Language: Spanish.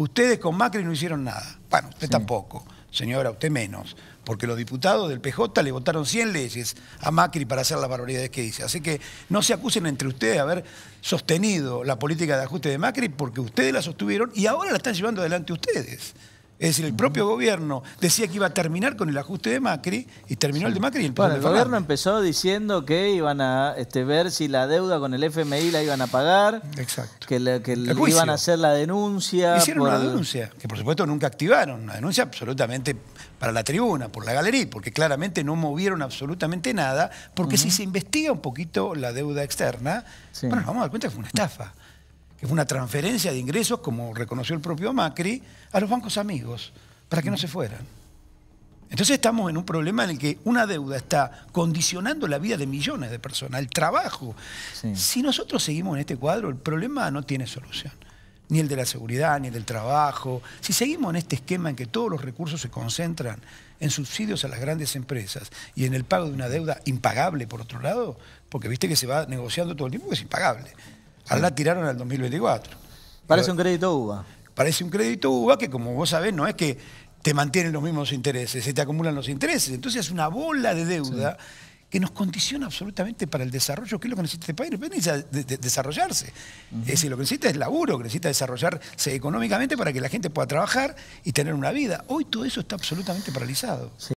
Ustedes con Macri no hicieron nada. Bueno, usted tampoco, señora, usted menos. Porque los diputados del PJ le votaron 100 leyes a Macri para hacer las barbaridades que dice. Así que no se acusen entre ustedes de haber sostenido la política de ajuste de Macri porque ustedes la sostuvieron y ahora la están llevando adelante ustedes. Es decir, el propio gobierno decía que iba a terminar con el ajuste de Macri y terminó el de Macri y el Bueno, el gobierno empezó diciendo que iban a este, ver si la deuda con el FMI la iban a pagar. Exacto. Que, le, iban a hacer la denuncia. Hicieron una denuncia, que por supuesto nunca activaron. Una denuncia absolutamente para la tribuna, por la galería, porque claramente no movieron absolutamente nada. Porque si se investiga un poquito la deuda externa, bueno, nos vamos a dar cuenta que fue una estafa que fue una transferencia de ingresos, como reconoció el propio Macri, a los bancos amigos, para que no se fueran. Entonces estamos en un problema en el que una deuda está condicionando la vida de millones de personas, el trabajo. Si nosotros seguimos en este cuadro, el problema no tiene solución, ni el de la seguridad, ni el del trabajo. Si seguimos en este esquema en que todos los recursos se concentran en subsidios a las grandes empresas y en el pago de una deuda impagable, por otro lado, porque viste que se va negociando todo el tiempo que es impagable la tiraron al 2024. Parece un crédito UBA. Parece un crédito UBA que, como vos sabés, no es que te mantienen los mismos intereses, se te acumulan los intereses. Entonces es una bola de deuda que nos condiciona absolutamente para el desarrollo, qué es lo que necesita este país, necesita desarrollarse. Es decir, lo que necesita es laburo, que necesita desarrollarse económicamente para que la gente pueda trabajar y tener una vida. Hoy todo eso está absolutamente paralizado.